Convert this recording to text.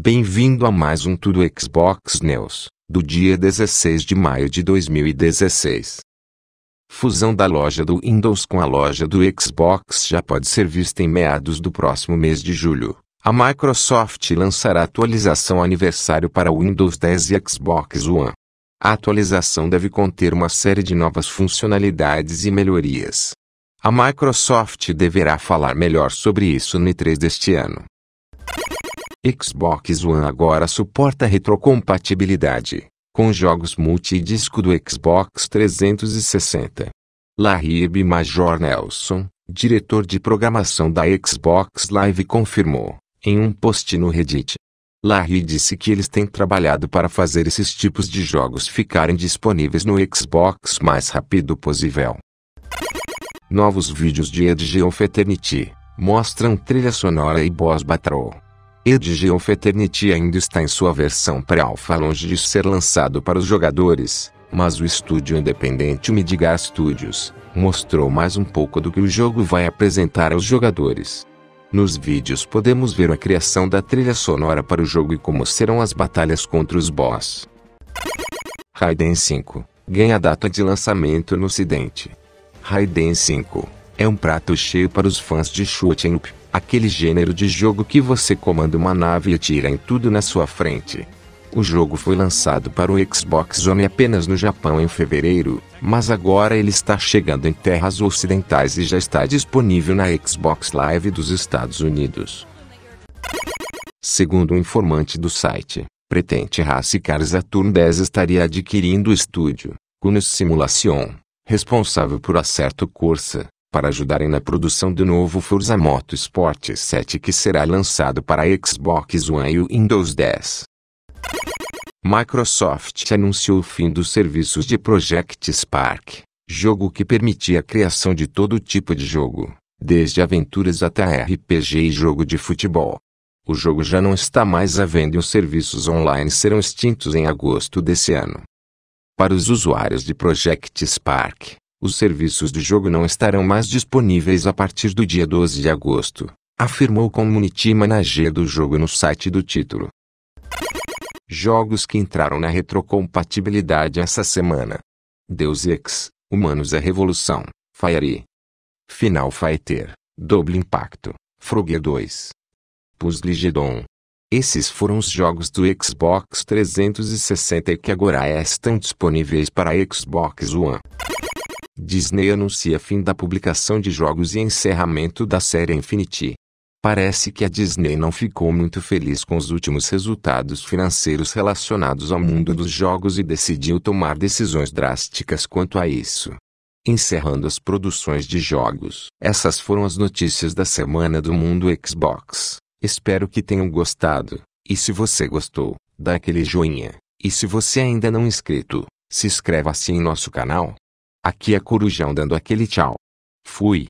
Bem-vindo a mais um Tudo Xbox News, do dia 16 de maio de 2016. Fusão da loja do Windows com a loja do Xbox já pode ser vista em meados do próximo mês de julho. A Microsoft lançará atualização aniversário para Windows 10 e Xbox One. A atualização deve conter uma série de novas funcionalidades e melhorias. A Microsoft deverá falar melhor sobre isso no E3 deste ano. Xbox One agora suporta retrocompatibilidade com jogos multidisco do Xbox 360. B. Major Nelson, diretor de programação da Xbox Live, confirmou, em um post no Reddit. Larry disse que eles têm trabalhado para fazer esses tipos de jogos ficarem disponíveis no Xbox mais rápido possível. Novos vídeos de Edge of Eternity mostram trilha sonora e boss battle. Edgeon Fraternity ainda está em sua versão pré-alfa longe de ser lançado para os jogadores, mas o estúdio independente Midgar Studios mostrou mais um pouco do que o jogo vai apresentar aos jogadores. Nos vídeos podemos ver a criação da trilha sonora para o jogo e como serão as batalhas contra os boss. Raiden 5 ganha data de lançamento no ocidente. Raiden 5 é um prato cheio para os fãs de shoot'em up. Aquele gênero de jogo que você comanda uma nave e atira em tudo na sua frente. O jogo foi lançado para o Xbox One apenas no Japão em fevereiro, mas agora ele está chegando em terras ocidentais e já está disponível na Xbox Live dos Estados Unidos. Segundo um informante do site, pretende Racicar Saturn 10 estaria adquirindo o estúdio, Cunis Simulation, responsável por Acerto Corsa, para ajudarem na produção do novo Forza Motorsport 7 que será lançado para Xbox One e o Windows 10. Microsoft anunciou o fim dos serviços de Project Spark, jogo que permitia a criação de todo tipo de jogo, desde aventuras até RPG e jogo de futebol. O jogo já não está mais à venda e os serviços online serão extintos em agosto desse ano. Para os usuários de Project Spark, os serviços do jogo não estarão mais disponíveis a partir do dia 12 de agosto, afirmou o community manager do jogo no site do título. Jogos que entraram na retrocompatibilidade essa semana: Deus Ex, Humanos a é Revolução, Fire, Final Fighter, Double Impacto, Frogger 2, Puzzlegedon. Esses foram os jogos do Xbox 360 que agora estão disponíveis para Xbox One. Disney anuncia fim da publicação de jogos e encerramento da série Infinity. Parece que a Disney não ficou muito feliz com os últimos resultados financeiros relacionados ao mundo dos jogos e decidiu tomar decisões drásticas quanto a isso. Encerrando as produções de jogos. Essas foram as notícias da semana do mundo Xbox. Espero que tenham gostado. E se você gostou, dá aquele joinha. E se você ainda não é inscrito, se inscreva-se assim em nosso canal. Aqui é Corujão dando aquele tchau. Fui.